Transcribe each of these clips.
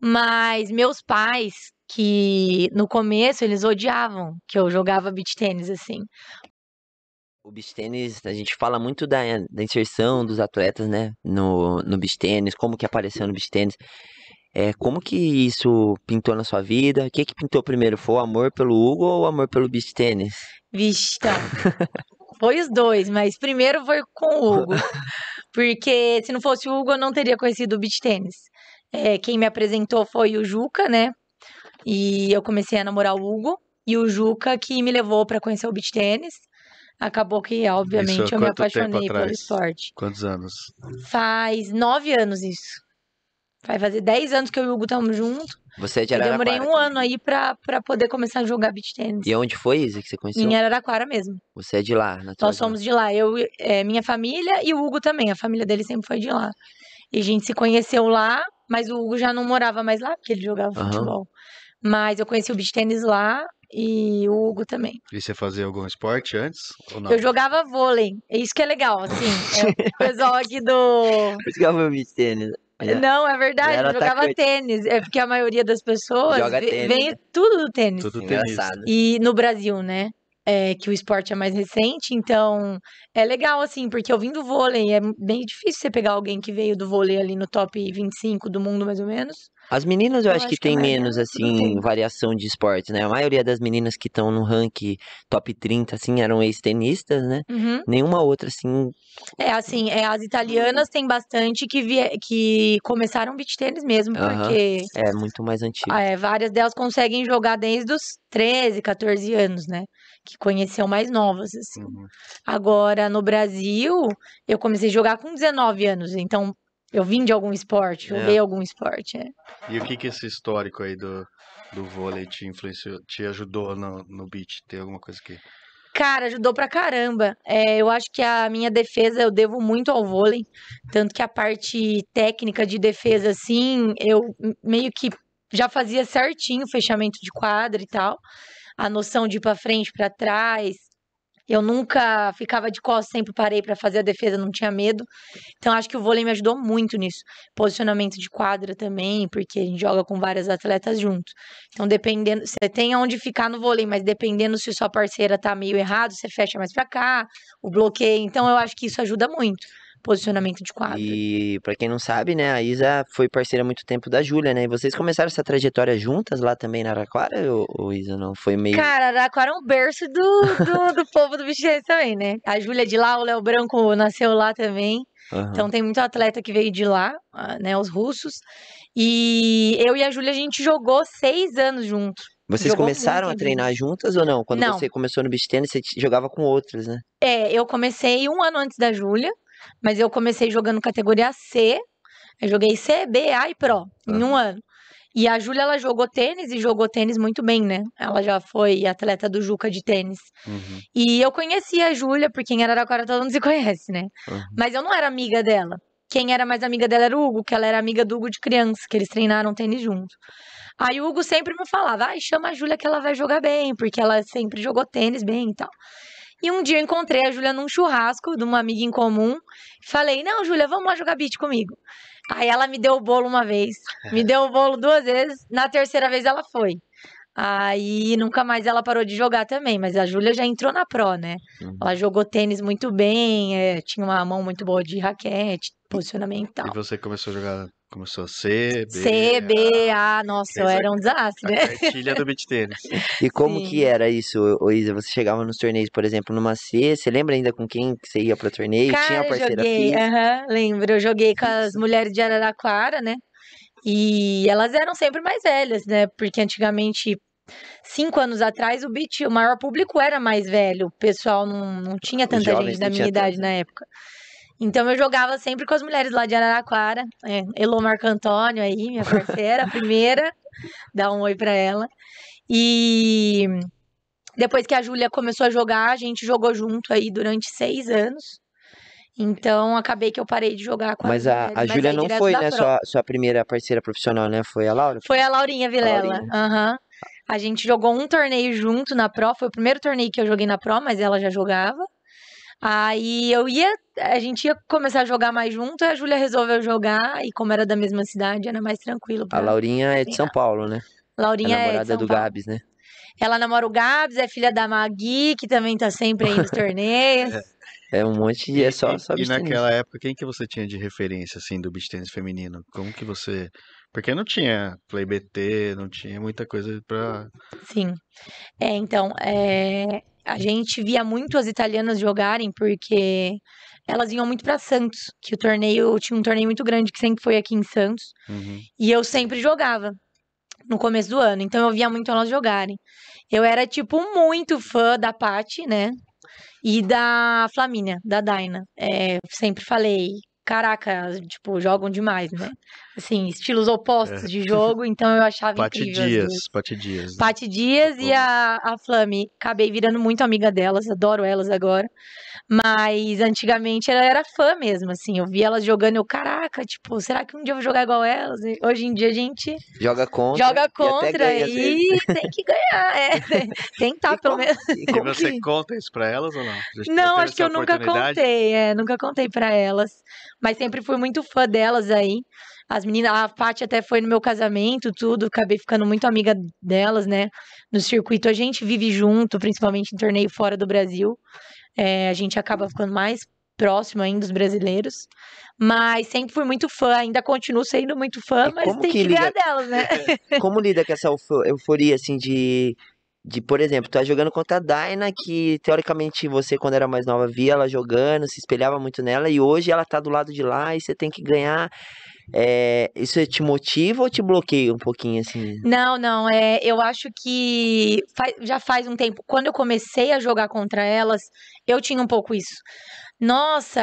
Mas meus pais, que no começo eles odiavam que eu jogava beach tênis assim. O beach tênis, a gente fala muito da, da inserção dos atletas, né, no, no beach tênis, como que apareceu no beach tênis. É, como que isso pintou na sua vida? O que que pintou primeiro? Foi o amor pelo Hugo ou o amor pelo beach tênis? Vixe, tá. foi os dois, mas primeiro foi com o Hugo. Porque se não fosse o Hugo, eu não teria conhecido o beach tênis. É, quem me apresentou foi o Juca, né? E eu comecei a namorar o Hugo. E o Juca que me levou para conhecer o beach tênis. Acabou que, obviamente, eu me apaixonei pelo esporte. Quantos anos? Faz nove anos isso. Vai fazer dez anos que eu e o Hugo estamos juntos. Você é de Araraquara? Eu demorei um ano aí pra, pra poder começar a jogar beach tênis. E onde foi isso que você conheceu? Em Araraquara mesmo. Você é de lá, na Nós somos de lá. Eu, é, minha família e o Hugo também. A família dele sempre foi de lá. E a gente se conheceu lá. Mas o Hugo já não morava mais lá, porque ele jogava uhum. futebol. Mas eu conheci o beach tênis lá e o Hugo também. E você fazia algum esporte antes? Eu jogava vôlei. É Isso que é legal, assim. é o pessoal aqui do. Eu jogava beach tênis. Né? Não, é verdade, eu jogava tênis. É porque a maioria das pessoas Joga vem tênis. Né? tudo do tênis. Tudo tênis. E no Brasil, né? é, que o esporte é mais recente, então é legal, assim, porque eu vim do vôlei, é bem difícil você pegar alguém que veio do vôlei ali no top 25 do mundo, mais ou menos. As meninas eu, eu acho, acho, que, que tem é, menos, é assim, variação de esportes, né? A maioria das meninas que estão no ranking top 30, assim, eram ex-tenistas, né? Uhum. Nenhuma outra, assim... É, assim, é, as italianas tem bastante que, vie... que começaram beach tênis mesmo, uhum. porque... É, muito mais antigo. É, várias delas conseguem jogar desde os 13, 14 anos, né? que conheceu mais novas, assim. Uhum. Agora, no Brasil, eu comecei a jogar com 19 anos, então eu vim de algum esporte, é. joguei algum esporte. É. E o que que esse histórico aí do, do vôlei te influenciou, te ajudou no, no beat? Tem alguma coisa que... Cara, ajudou pra caramba. É, eu acho que a minha defesa eu devo muito ao vôlei. Tanto que a parte técnica de defesa, assim, eu meio que já fazia certinho fechamento de quadra e tal a noção de ir para frente, para trás. Eu nunca ficava de costas, sempre parei para fazer a defesa, não tinha medo. Então acho que o vôlei me ajudou muito nisso. Posicionamento de quadra também, porque a gente joga com várias atletas juntos. Então dependendo, você tem onde ficar no vôlei, mas dependendo se sua parceira tá meio errado, você fecha mais para cá, o bloqueio. Então eu acho que isso ajuda muito posicionamento de quadro. E para quem não sabe, né, a Isa foi parceira há muito tempo da Júlia, né? E vocês começaram essa trajetória juntas lá também na Araquara, ou, ou Isa não? Foi meio. Cara, Araquara é um berço do, do, do povo do Bichirrense também, né? A Júlia de lá, o Léo Branco nasceu lá também. Uhum. Então tem muito atleta que veio de lá, né? Os russos. E eu e a Júlia, a gente jogou seis anos juntos. Vocês Jogou começaram a treinar juntas ou não? Quando não. você começou no beach tennis, você jogava com outras, né? É, eu comecei um ano antes da Júlia. Mas eu comecei jogando categoria C, joguei C, B, A e Pro uhum. em um ano. E a Júlia, ela jogou tênis e jogou tênis muito bem, né? Ela já foi atleta do Juca de tênis. Uhum. E eu conhecia a Júlia, porque em Araraquara todo mundo se conhece, né? Uhum. Mas eu não era amiga dela. Quem era mais amiga dela era o Hugo, que ela era amiga do Hugo de criança, que eles treinaram tênis junto. Aí o Hugo sempre me falava, ai, ah, chama a Júlia que ela vai jogar bem, porque ela sempre jogou tênis bem e tal. E um dia eu encontrei a Júlia num churrasco de uma amiga em comum. Falei, não, Júlia, vamos lá jogar beat comigo. Aí ela me deu o bolo uma vez, me deu o bolo duas vezes. Na terceira vez ela foi. Aí nunca mais ela parou de jogar também, mas a Júlia já entrou na Pro, né? Uhum. Ela jogou tênis muito bem, é, tinha uma mão muito boa de raquete, posicionamento e tal. E você começou a jogar Começou C, B. C, B, A, nossa, era um desastre. filha do beat tênis. E como Sim. que era isso, Isa? Você chegava nos torneios, por exemplo, numa C, você lembra ainda com quem que você ia para torneio? Cara, Tinha a parceira joguei, uh -huh, lembro, eu joguei com as mulheres de Araraquara, né? E elas eram sempre mais velhas, né? Porque antigamente, cinco anos atrás, o beat, o maior público era mais velho. O pessoal não, não tinha tanta gente da minha idade tanto. na né? época. Então eu jogava sempre com as mulheres lá de Araraquara. É, Elô Marco Antônio aí, minha parceira, a primeira. Dá um oi pra ela. E depois que a Júlia começou a jogar, a gente jogou junto aí durante seis anos. Então acabei que eu parei de jogar com Mas a, a Júlia não foi, né? Sua, sua primeira parceira profissional, né? Foi a Laura? Foi a Laurinha Vilela. Aham. A gente jogou um torneio junto na Pro, foi o primeiro torneio que eu joguei na Pro, mas ela já jogava. Aí eu ia, a gente ia começar a jogar mais junto, a Júlia resolveu jogar, e como era da mesma cidade, era mais tranquilo. Pra... A Laurinha é de São Paulo, né? Laurinha a namorada é de São do Paulo. Gabs, né? Ela namora o Gabs, é filha da Magui, que também tá sempre aí nos torneios. É. é um monte de. É só, só E, e naquela época, quem que você tinha de referência, assim, do beach tennis feminino? Como que você. Porque não tinha Play BT, não tinha muita coisa pra. Sim. É, então. É a gente via muito as italianas jogarem porque elas iam muito para Santos, que o torneio tinha um torneio muito grande que sempre foi aqui em Santos. Uhum. E eu sempre jogava no começo do ano, então eu via muito elas jogarem. Eu era tipo muito fã da Patti, né? E da Flamínia, da Daina. É, sempre falei caraca, tipo, jogam demais, né? Assim, estilos opostos é. de jogo, então eu achava Pati incrível. Dias, Pati Dias. Pati né? Dias tá e a, a Flame. Acabei virando muito amiga delas, adoro elas agora. Mas antigamente ela era fã mesmo, assim. Eu via elas jogando, eu, caraca, tipo, será que um dia eu vou jogar igual elas? E hoje em dia a gente. Joga contra. Joga contra e, e tem que ganhar. É, tentar, pelo menos. E você conta isso pra elas ou não? não, acho que eu nunca contei, é, nunca contei pra elas mas sempre fui muito fã delas aí. As meninas, a Paty até foi no meu casamento, tudo, acabei ficando muito amiga delas, né? No circuito a gente vive junto, principalmente em torneio fora do Brasil. É, a gente acaba ficando mais próximo ainda dos brasileiros. Mas sempre fui muito fã, ainda continuo sendo muito fã, e mas tem que, que lida, delas, né? Como lida com essa euforia, assim, de de, por exemplo, tu tá jogando contra a Daina que teoricamente você, quando era mais nova, via ela jogando, se espelhava muito nela, e hoje ela tá do lado de lá e você tem que ganhar. É, isso te motiva ou te bloqueia um pouquinho assim? Não, não. É, eu acho que faz, já faz um tempo. Quando eu comecei a jogar contra elas, eu tinha um pouco isso nossa,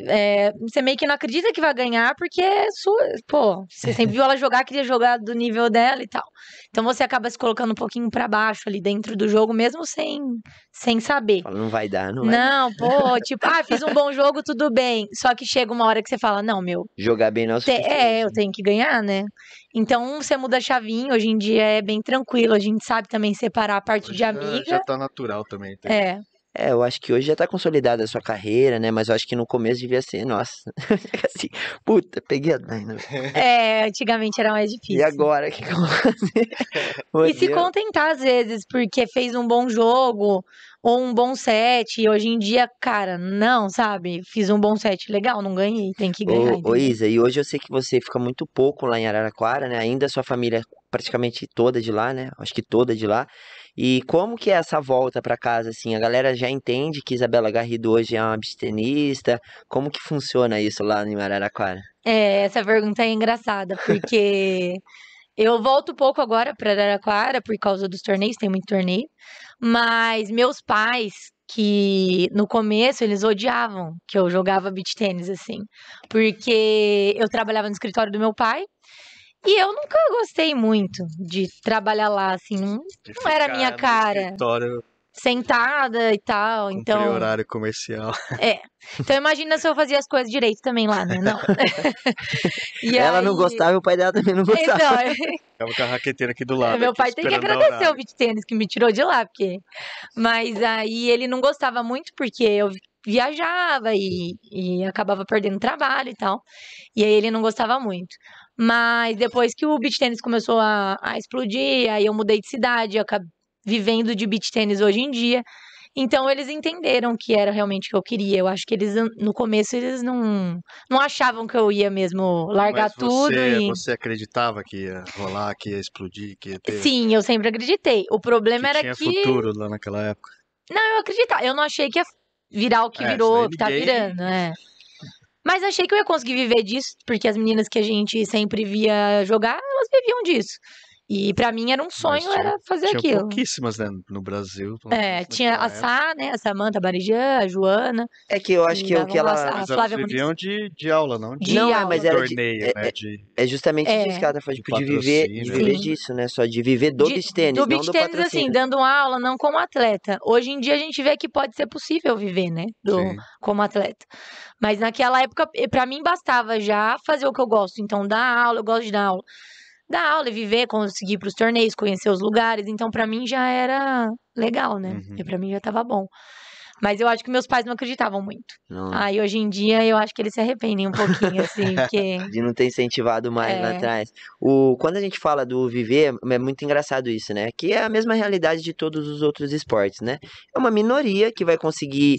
é, você meio que não acredita que vai ganhar, porque é sua. Pô, você sempre viu ela jogar, queria jogar do nível dela e tal. Então você acaba se colocando um pouquinho para baixo ali dentro do jogo, mesmo sem, sem saber. Fala, não vai dar, não vai Não, dar. pô, tipo, ah, fiz um bom jogo, tudo bem. Só que chega uma hora que você fala, não, meu. Jogar bem não é É, eu né? tenho que ganhar, né? Então você muda a chavinha, hoje em dia é bem tranquilo, a gente sabe também separar a parte hoje de amiga. Já tá natural também. Tá? É, é, eu acho que hoje já tá consolidada a sua carreira, né? Mas eu acho que no começo devia ser, nossa, assim, puta, peguei a Dino. Né? É, antigamente era mais difícil. E agora, o que, eu vou fazer? e se contentar às vezes, porque fez um bom jogo ou um bom set, e hoje em dia, cara, não, sabe? Fiz um bom set, legal, não ganhei, tem que ganhar. Ô, ô Isa, e hoje eu sei que você fica muito pouco lá em Araraquara, né? Ainda a sua família é praticamente toda de lá, né? Acho que toda de lá. E como que é essa volta para casa, assim? A galera já entende que Isabela Garrido hoje é uma abstinista? Como que funciona isso lá em Araraquara? É, essa pergunta é engraçada, porque... Eu volto pouco agora para Araraquara por causa dos torneios, tem muito torneio. Mas meus pais, que no começo eles odiavam que eu jogava beach tênis assim, porque eu trabalhava no escritório do meu pai e eu nunca gostei muito de trabalhar lá, assim, não, não era a minha cara. Sentada e tal, então. Cumprir horário comercial. É. Então imagina se eu fazia as coisas direito também lá, né? Não. Ela aí... não gostava e o pai dela também não gostava. Então, é... Ficava com a raqueteira aqui do lado. Meu pai tem que agradecer o beat tênis que me tirou de lá, porque. Mas aí ele não gostava muito, porque eu viajava e, e acabava perdendo trabalho e tal. E aí ele não gostava muito. Mas depois que o beach tênis começou a, a explodir, aí eu mudei de cidade, eu acabei vivendo de beach tênis hoje em dia. Então eles entenderam que era realmente o que eu queria. Eu acho que eles no começo eles não não achavam que eu ia mesmo largar Mas você, tudo. E... Você acreditava que ia rolar, que ia explodir, que ia ter... Sim, eu sempre acreditei. O problema que era tinha que tinha futuro lá naquela época. Não, eu acreditava. Eu não achei que ia virar o que é, virou, que tá virando, né? Mas achei que eu ia conseguir viver disso, porque as meninas que a gente sempre via jogar, elas viviam disso. E para mim era um sonho tinha, era fazer tinha aquilo. pouquíssimas, né, no Brasil. É, tinha a Sá, né, a Samanta Barijan, a Joana. É que eu acho que o que ela... A, Flávia elas viviam de, de aula, não de Não, é, aula. mas era torneio, de, é, né, é, de... é justamente é. isso que ela tá falando, de, de viver, de viver disso, né, só de viver do de, tênis, do beach tênis, assim, dando aula, não como atleta. Hoje em dia a gente vê que pode ser possível viver, né, do, como atleta. Mas naquela época, para mim, bastava já fazer o que eu gosto. Então, dar aula, eu gosto de dar aula dar aula, viver, conseguir para os torneios, conhecer os lugares. Então, para mim já era legal, né? Uhum. E para mim já tava bom. Mas eu acho que meus pais não acreditavam muito. Não. Aí hoje em dia eu acho que eles se arrependem um pouquinho, assim, porque. De não ter incentivado mais é... lá atrás. O, quando a gente fala do viver, é muito engraçado isso, né? Que é a mesma realidade de todos os outros esportes, né? É uma minoria que vai conseguir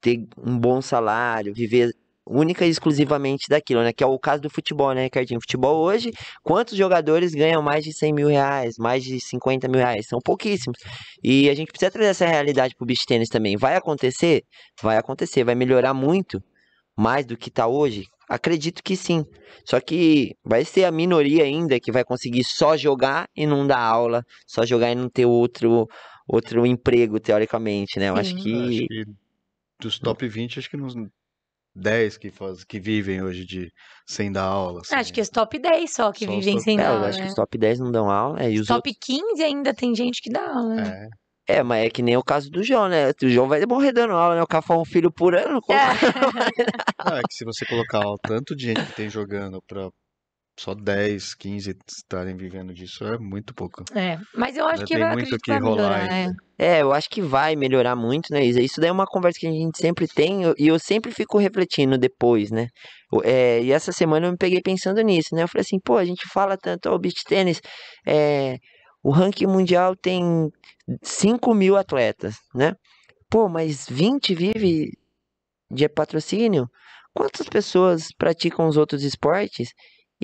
ter um bom salário, viver única e exclusivamente daquilo, né? Que é o caso do futebol, né, Ricardinho? Futebol hoje, quantos jogadores ganham mais de 100 mil reais, mais de 50 mil reais? São pouquíssimos. E a gente precisa trazer essa realidade pro beach tênis também. Vai acontecer? Vai acontecer. Vai melhorar muito mais do que tá hoje? Acredito que sim. Só que vai ser a minoria ainda que vai conseguir só jogar e não dar aula, só jogar e não ter outro outro emprego, teoricamente, né? Eu acho que... acho que dos top 20, acho que não 10 que, faz, que vivem hoje de sem dar aula. Ah, assim. Acho que os top 10 só que só vivem top... sem é, dar aula. Acho né? que é. os top 10 não dão aula. É, e os top outros... 15 ainda tem gente que dá aula. Né? É. é. mas é que nem o caso do João, né? O João vai morrer dando aula, né? O cara um filho por ano. Como... É. não, é que se você colocar ó, tanto de gente que tem jogando pra só 10, 15 estarem vivendo disso é muito pouco. É, mas eu acho Ainda né, que tem muito que, rolar. Melhorar, né? é. eu acho que vai melhorar muito, né, Isa? Isso daí é uma conversa que a gente sempre tem e eu sempre fico refletindo depois, né? É, e essa semana eu me peguei pensando nisso, né? Eu falei assim, pô, a gente fala tanto, o oh, beach tênis, é, o ranking mundial tem 5 mil atletas, né? Pô, mas 20 vive de patrocínio? Quantas pessoas praticam os outros esportes?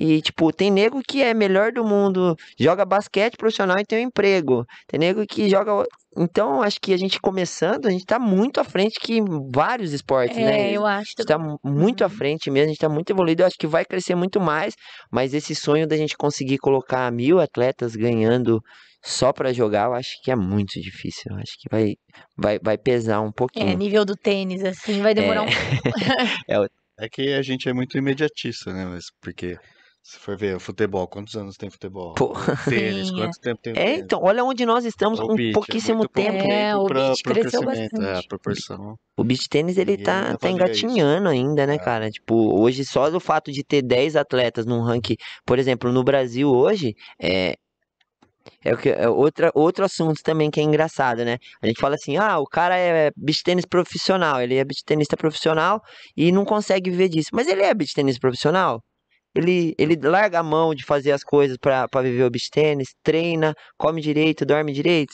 E, tipo, tem nego que é melhor do mundo, joga basquete profissional e tem um emprego. Tem nego que joga. Então, acho que a gente começando, a gente tá muito à frente que vários esportes, né? é, né? eu acho. A gente tá muito à uhum. frente mesmo, a gente tá muito evoluído. Eu acho que vai crescer muito mais, mas esse sonho da gente conseguir colocar mil atletas ganhando só para jogar, eu acho que é muito difícil. Eu acho que vai, vai, vai pesar um é, pouquinho. É, nível do tênis, assim, vai demorar é... um pouco. é, o... é que a gente é muito imediatista, né? Mas porque se for ver futebol, quantos anos tem futebol? Porra. Tênis, é. quanto tempo tem? É, então, olha onde nós estamos com um é pouquíssimo é tempo. É, o pra, beach cresceu é, bastante. É, proporção. O beach tênis, ele tá, tá engatinhando isso. ainda, né, é. cara? Tipo, hoje só do fato de ter 10 atletas num ranking, por exemplo, no Brasil hoje, é, é, que, é outra, outro assunto também que é engraçado, né? A gente fala assim, ah, o cara é beach tênis profissional, ele é beach tenista profissional e não consegue viver disso. Mas ele é beach tênis profissional? ele, ele larga a mão de fazer as coisas para viver o beach tênis, treina, come direito, dorme direito.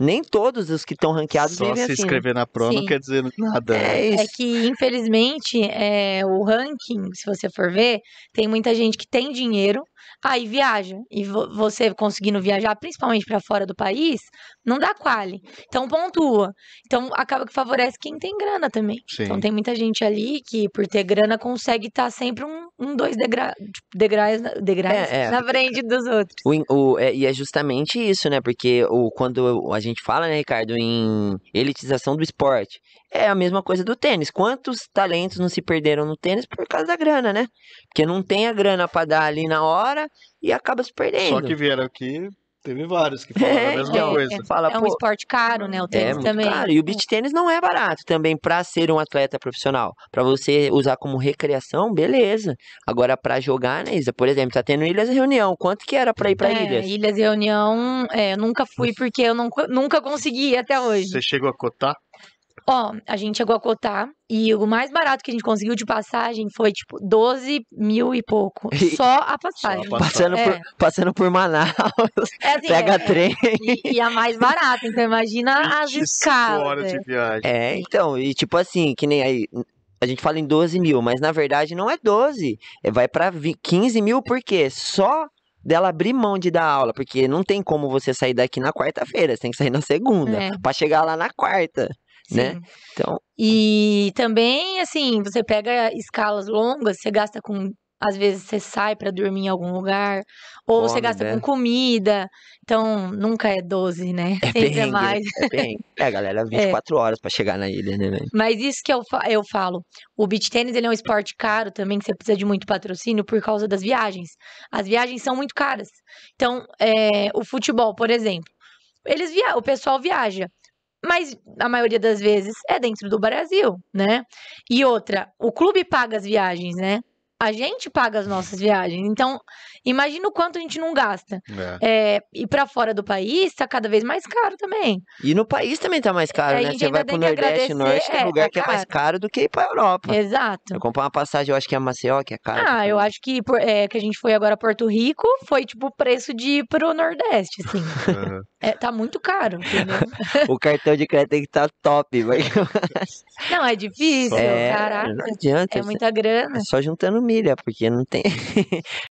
Nem todos os que estão ranqueados Só vivem se assim, né? inscrever na prova Sim. não quer dizer nada. Né? É, é, isso. é que, infelizmente, é, o ranking, se você for ver, tem muita gente que tem dinheiro, aí viaja. E vo você conseguindo viajar, principalmente para fora do país, não dá quali. Então pontua. Então acaba que favorece quem tem grana também. Então, Sim. Então tem muita gente ali que, por ter grana, consegue estar tá sempre um um, dois degra, tipo, degraus, degraus é, é. na frente dos outros. O, o, é, e é justamente isso, né? Porque o, quando a gente fala, né, Ricardo, em elitização do esporte, é a mesma coisa do tênis. Quantos talentos não se perderam no tênis por causa da grana, né? Porque não tem a grana para dar ali na hora e acaba se perdendo. Só que vieram aqui Teve vários que falaram é, a mesma é, coisa. É, Fala, é um esporte caro, é né? O tênis é também. Caro. E o beach tênis não é barato também para ser um atleta profissional. Para você usar como recreação, beleza. Agora, para jogar, né, Isa? Por exemplo, tá tendo Ilhas e Reunião. Quanto que era para ir para é, Ilhas? Ilhas e Reunião, é, eu nunca fui porque eu não, nunca consegui até hoje. Você chegou a cotar? Ó, a gente chegou a cotar e o mais barato que a gente conseguiu de passagem foi, tipo, 12 mil e pouco. E... Só a passagem. Só a passagem. Passando, é. por, passando por Manaus, é assim, pega é, trem. E, e, a mais barata, então imagina as escadas de viagem. É, então, e tipo assim, que nem aí, a gente fala em 12 mil, mas na verdade não é 12, é, vai para 15 mil, porque só dela abrir mão de dar aula, porque não tem como você sair daqui na quarta-feira, você tem que sair na segunda, é. para chegar lá na quarta né? Então. E também, assim, você pega escalas longas, você gasta com. Às vezes você sai para dormir em algum lugar, ou você gasta né? com comida. Então, nunca é 12, né? É Sempre é mais. É, bem... é, galera, 24 é. horas para chegar na ilha, né? Véio? Mas isso que eu, eu falo. O beach tênis, ele é um esporte caro também, que você precisa de muito patrocínio por causa das viagens. As viagens são muito caras. Então, é, o futebol, por exemplo eles via o pessoal viaja mas a maioria das vezes é dentro do Brasil, né? E outra, o clube paga as viagens, né? A gente paga as nossas viagens. Então, Imagina o quanto a gente não gasta. É. É, e para fora do país tá cada vez mais caro também. E no país também tá mais caro, é, né? Você vai pro Nordeste, Norte, tem é, lugar tá que é mais caro do que ir pra Europa. Exato. Eu comprar uma passagem, eu acho que é Maceió, que é caro. Ah, eu acho que por, é, que a gente foi agora a Porto Rico, foi tipo o preço de ir pro Nordeste, assim. É, tá muito caro, o cartão de crédito tem que estar tá top, mas... Não, é difícil, é, caraca. Não adianta. É muita grana. É só juntando milha, porque não tem.